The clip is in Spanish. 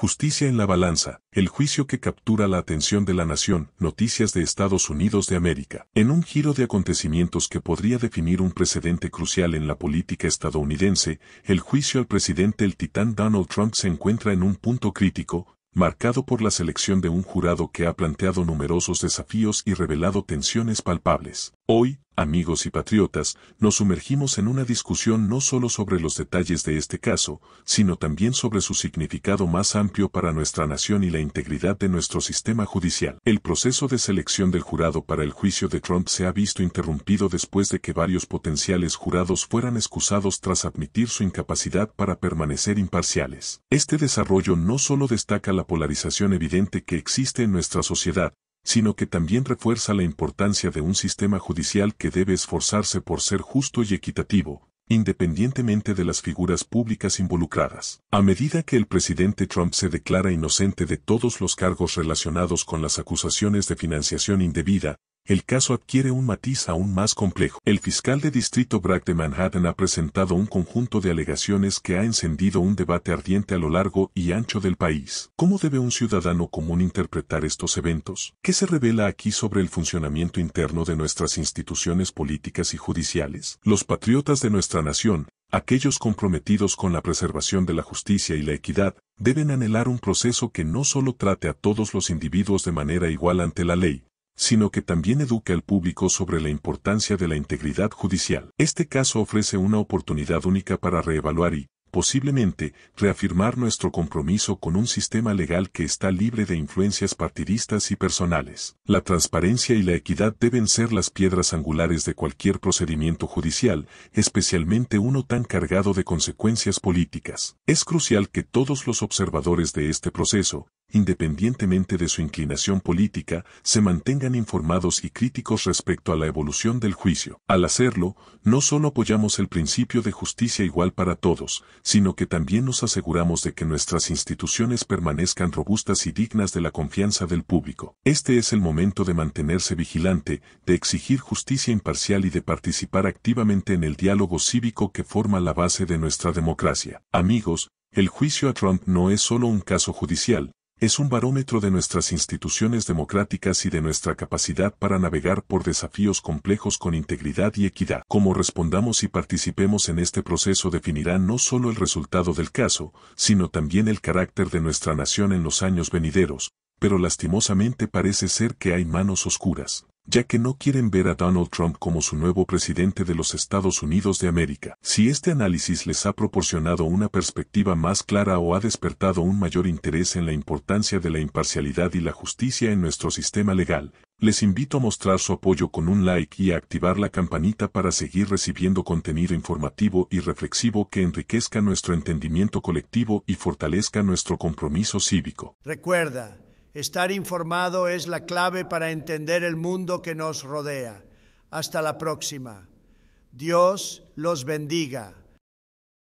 Justicia en la balanza, el juicio que captura la atención de la nación, noticias de Estados Unidos de América. En un giro de acontecimientos que podría definir un precedente crucial en la política estadounidense, el juicio al presidente el titán Donald Trump se encuentra en un punto crítico, marcado por la selección de un jurado que ha planteado numerosos desafíos y revelado tensiones palpables. Hoy, amigos y patriotas, nos sumergimos en una discusión no solo sobre los detalles de este caso, sino también sobre su significado más amplio para nuestra nación y la integridad de nuestro sistema judicial. El proceso de selección del jurado para el juicio de Trump se ha visto interrumpido después de que varios potenciales jurados fueran excusados tras admitir su incapacidad para permanecer imparciales. Este desarrollo no solo destaca la polarización evidente que existe en nuestra sociedad, sino que también refuerza la importancia de un sistema judicial que debe esforzarse por ser justo y equitativo, independientemente de las figuras públicas involucradas. A medida que el presidente Trump se declara inocente de todos los cargos relacionados con las acusaciones de financiación indebida, el caso adquiere un matiz aún más complejo. El fiscal de distrito Bragg de Manhattan ha presentado un conjunto de alegaciones que ha encendido un debate ardiente a lo largo y ancho del país. ¿Cómo debe un ciudadano común interpretar estos eventos? ¿Qué se revela aquí sobre el funcionamiento interno de nuestras instituciones políticas y judiciales? Los patriotas de nuestra nación, aquellos comprometidos con la preservación de la justicia y la equidad, deben anhelar un proceso que no solo trate a todos los individuos de manera igual ante la ley, sino que también educa al público sobre la importancia de la integridad judicial. Este caso ofrece una oportunidad única para reevaluar y, posiblemente, reafirmar nuestro compromiso con un sistema legal que está libre de influencias partidistas y personales. La transparencia y la equidad deben ser las piedras angulares de cualquier procedimiento judicial, especialmente uno tan cargado de consecuencias políticas. Es crucial que todos los observadores de este proceso, independientemente de su inclinación política, se mantengan informados y críticos respecto a la evolución del juicio. Al hacerlo, no solo apoyamos el principio de justicia igual para todos, sino que también nos aseguramos de que nuestras instituciones permanezcan robustas y dignas de la confianza del público. Este es el momento de mantenerse vigilante, de exigir justicia imparcial y de participar activamente en el diálogo cívico que forma la base de nuestra democracia. Amigos, el juicio a Trump no es solo un caso judicial, es un barómetro de nuestras instituciones democráticas y de nuestra capacidad para navegar por desafíos complejos con integridad y equidad. Cómo respondamos y participemos en este proceso definirá no solo el resultado del caso, sino también el carácter de nuestra nación en los años venideros, pero lastimosamente parece ser que hay manos oscuras ya que no quieren ver a Donald Trump como su nuevo presidente de los Estados Unidos de América. Si este análisis les ha proporcionado una perspectiva más clara o ha despertado un mayor interés en la importancia de la imparcialidad y la justicia en nuestro sistema legal, les invito a mostrar su apoyo con un like y a activar la campanita para seguir recibiendo contenido informativo y reflexivo que enriquezca nuestro entendimiento colectivo y fortalezca nuestro compromiso cívico. Recuerda, Estar informado es la clave para entender el mundo que nos rodea. Hasta la próxima. Dios los bendiga.